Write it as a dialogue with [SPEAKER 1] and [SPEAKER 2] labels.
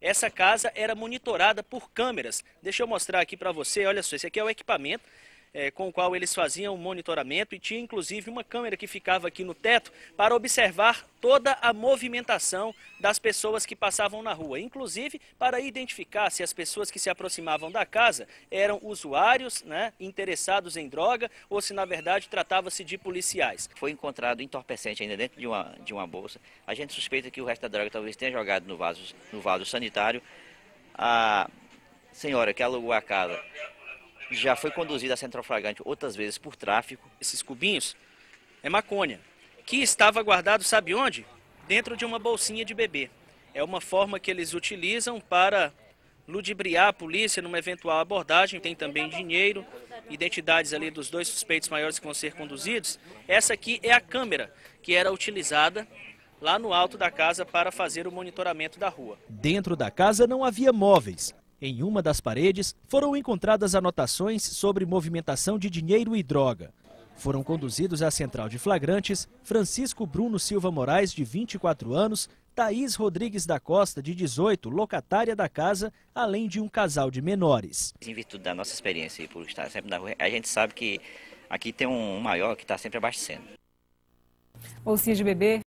[SPEAKER 1] Essa casa era monitorada por câmeras. Deixa eu mostrar aqui para você, olha só, esse aqui é o equipamento é, com o qual eles faziam o monitoramento e tinha inclusive uma câmera que ficava aqui no teto para observar toda a movimentação das pessoas que passavam na rua, inclusive para identificar se as pessoas que se aproximavam da casa eram usuários, né, interessados em droga ou se na verdade tratava-se de policiais. Foi encontrado entorpecente ainda dentro de uma, de uma bolsa. A gente suspeita que o resto da droga talvez tenha jogado
[SPEAKER 2] no vaso, no vaso sanitário. A senhora que alugou a casa
[SPEAKER 1] já foi conduzida à Central flagrante outras vezes por tráfico. Esses cubinhos é maconha, que estava guardado, sabe onde? Dentro de uma bolsinha de bebê. É uma forma que eles utilizam para ludibriar a polícia numa eventual abordagem. Tem também dinheiro, identidades ali dos dois suspeitos maiores que vão ser conduzidos. Essa aqui é a câmera que era utilizada lá no alto da casa para fazer o monitoramento da rua. Dentro da casa não havia móveis, em uma das paredes foram encontradas anotações sobre movimentação de dinheiro e droga. Foram conduzidos à central de flagrantes Francisco Bruno Silva Moraes, de 24 anos, Thaís Rodrigues da Costa, de 18, locatária da casa, além de um casal de menores. Em virtude da
[SPEAKER 2] nossa experiência por estar sempre na rua, a gente sabe que aqui tem um maior que está sempre abastecendo. Bolsinha de bebê